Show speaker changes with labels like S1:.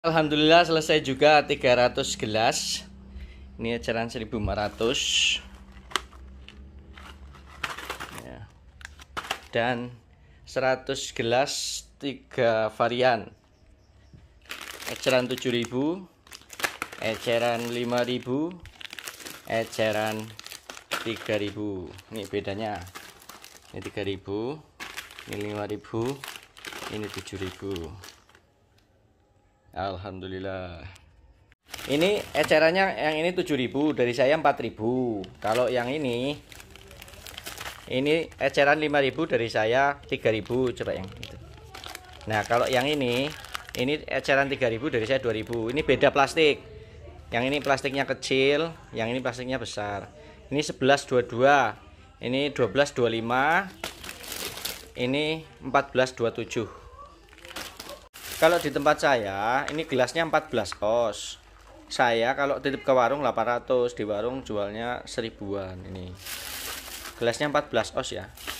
S1: Alhamdulillah selesai juga 300 gelas Ini eceran 1500 ya. Dan 100 gelas 3 varian Eceran 7000 Eceran 5000 Eceran 3000 Ini bedanya Ini 3000 Ini 5000 Ini 7000 Alhamdulillah. Ini ecerannya yang ini 7000 dari saya 4000. Kalau yang ini ini eceran 5000 dari saya 3000 coba yang itu. Nah, kalau yang ini ini eceran 3000 dari saya 2000. Ini beda plastik. Yang ini plastiknya kecil, yang ini plastiknya besar. Ini 1122. Ini 1225. Ini 1427 kalau di tempat saya ini gelasnya 14 os saya kalau titip ke warung 800 di warung jualnya seribuan ini gelasnya 14 os ya